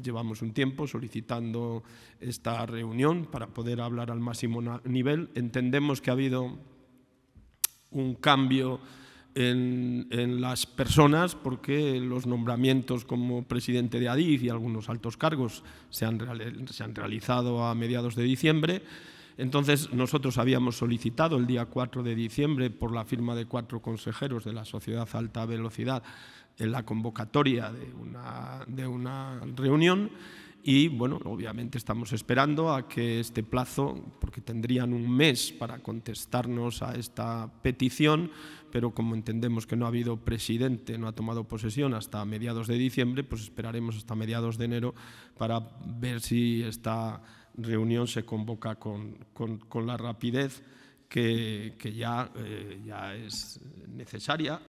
Llevamos un tiempo solicitando esta reunión para poder hablar al máximo nivel. Entendemos que ha habido un cambio en, las personas porque los nombramientos como presidente de Adif y algunos altos cargos se han realizado a mediados de diciembre. Entonces, nosotros habíamos solicitado el día 4 de diciembre, por la firma de cuatro consejeros de la Sociedad Alta Velocidad, en la convocatoria de una, de una reunión y bueno, obviamente estamos esperando a que este plazo, porque tendrían un mes para contestarnos a esta petición, pero como entendemos que no ha habido presidente, no ha tomado posesión hasta mediados de diciembre, pues esperaremos hasta mediados de enero para ver si está reunión se convoca con, con, la rapidez que, que ya, eh, ya, es necesaria